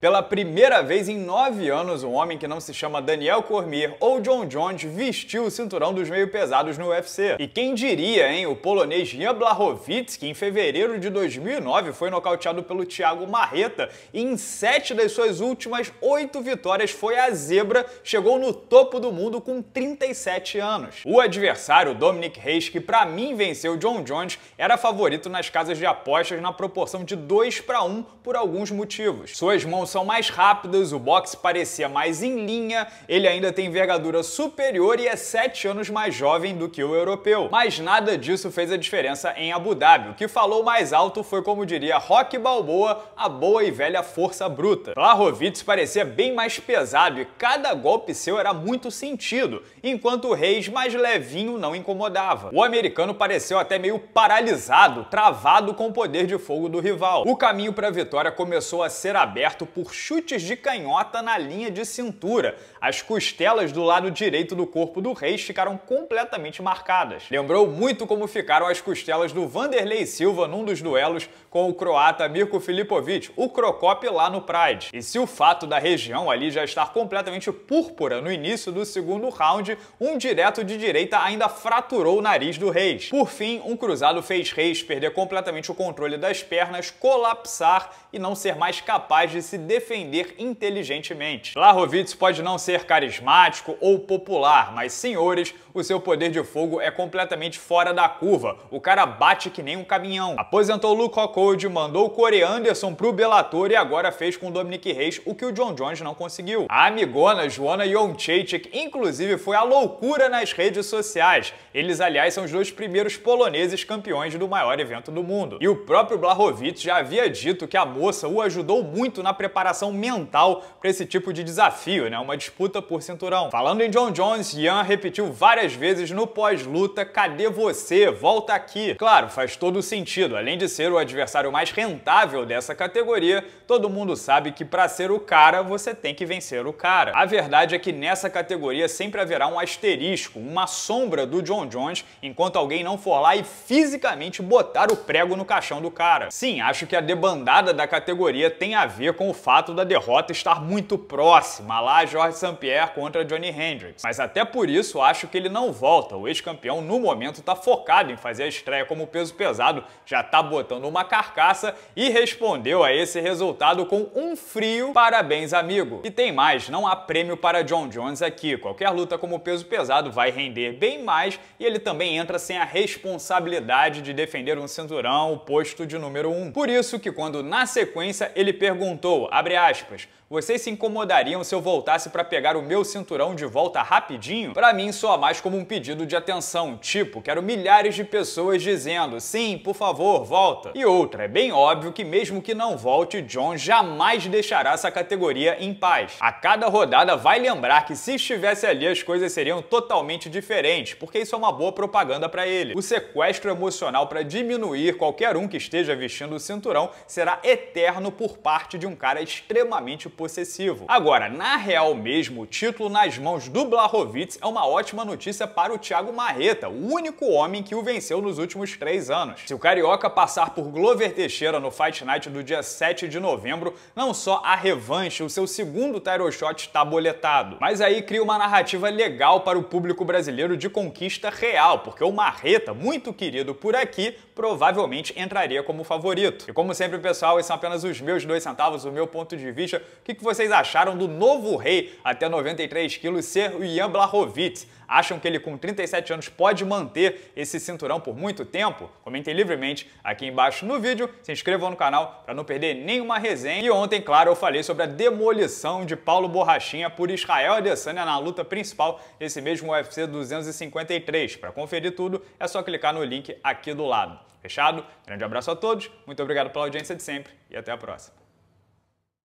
Pela primeira vez em nove anos, um homem que não se chama Daniel Cormier ou John Jones vestiu o cinturão dos meio-pesados no UFC. E quem diria, hein? O polonês Jan Blachowicz, que em fevereiro de 2009 foi nocauteado pelo Thiago Marreta e em sete das suas últimas oito vitórias foi a zebra, chegou no topo do mundo com 37 anos. O adversário, Dominic Reis, que para mim venceu John Jones, era favorito nas casas de apostas na proporção de 2 para 1 por alguns motivos. Suas mãos são mais rápidas, o boxe parecia mais em linha, ele ainda tem envergadura superior e é 7 anos mais jovem do que o europeu. Mas nada disso fez a diferença em Abu Dhabi. O que falou mais alto foi, como diria Rock Balboa, a boa e velha força bruta. Blahovic parecia bem mais pesado e cada golpe seu era muito sentido, enquanto o Reis mais levinho não incomodava. O americano pareceu até meio paralisado, travado com o poder de fogo do rival. O caminho para a vitória começou a ser aberto por chutes de canhota na linha de cintura. As costelas do lado direito do corpo do Reis ficaram completamente marcadas. Lembrou muito como ficaram as costelas do Vanderlei Silva num dos duelos com o croata Mirko Filipovic, o Crocop lá no Pride. E se o fato da região ali já estar completamente púrpura no início do segundo round, um direto de direita ainda fraturou o nariz do Reis. Por fim, um cruzado fez Reis perder completamente o controle das pernas, colapsar e não ser mais capaz de se defender inteligentemente. Lahovitz pode não ser carismático ou popular, mas senhores, o seu poder de fogo é completamente fora da curva. O cara bate que nem um caminhão. Aposentou Luke Rockhold, mandou o Corey Anderson pro Bellator e agora fez com o Dominic Reis o que o John Jones não conseguiu. A amigona Joana Jonchejczyk, inclusive, foi a loucura nas redes sociais. Eles, aliás, são os dois primeiros poloneses campeões do maior evento do mundo. E o próprio Blachowicz já havia dito que a moça o ajudou muito na preparação preparação mental para esse tipo de desafio, né? Uma disputa por cinturão. Falando em John Jones, Ian repetiu várias vezes no pós-luta: cadê você? Volta aqui. Claro, faz todo sentido. Além de ser o adversário mais rentável dessa categoria, todo mundo sabe que para ser o cara, você tem que vencer o cara. A verdade é que nessa categoria sempre haverá um asterisco, uma sombra do John Jones, enquanto alguém não for lá e fisicamente botar o prego no caixão do cara. Sim, acho que a debandada da categoria tem a ver com o fato da derrota estar muito próxima, lá Jorge St-Pierre contra Johnny Hendricks. Mas até por isso acho que ele não volta. O ex-campeão no momento está focado em fazer a estreia como peso pesado, já está botando uma carcaça e respondeu a esse resultado com um frio parabéns amigo. E tem mais, não há prêmio para John Jones aqui. Qualquer luta como peso pesado vai render bem mais e ele também entra sem a responsabilidade de defender um cinturão, o posto de número 1. Um. Por isso que quando na sequência ele perguntou Abre aspas. Vocês se incomodariam se eu voltasse para pegar o meu cinturão de volta rapidinho? Para mim, soa mais como um pedido de atenção, tipo, quero milhares de pessoas dizendo, sim, por favor, volta. E outra, é bem óbvio que mesmo que não volte, John jamais deixará essa categoria em paz. A cada rodada vai lembrar que se estivesse ali as coisas seriam totalmente diferentes, porque isso é uma boa propaganda para ele. O sequestro emocional para diminuir qualquer um que esteja vestindo o cinturão será eterno por parte de um cara extremamente possessivo. Agora, na real mesmo, o título nas mãos do Blachowicz é uma ótima notícia para o Thiago Marreta, o único homem que o venceu nos últimos três anos. Se o Carioca passar por Glover Teixeira no Fight Night do dia 7 de novembro, não só a revanche, o seu segundo title shot está boletado, mas aí cria uma narrativa legal para o público brasileiro de conquista real, porque o Marreta, muito querido por aqui, provavelmente entraria como favorito. E como sempre, pessoal, esses são apenas os meus dois centavos, o meu ponto de vista. O que, que vocês acharam do novo rei até 93 quilos ser o Ian Blachowicz? Acham que ele com 37 anos pode manter esse cinturão por muito tempo? Comentem livremente aqui embaixo no vídeo, se inscrevam no canal para não perder nenhuma resenha. E ontem, claro, eu falei sobre a demolição de Paulo Borrachinha por Israel Adesanya na luta principal desse mesmo UFC 253. Para conferir tudo, é só clicar no link aqui do lado. Fechado? Grande abraço a todos, muito obrigado pela audiência de sempre e até a próxima.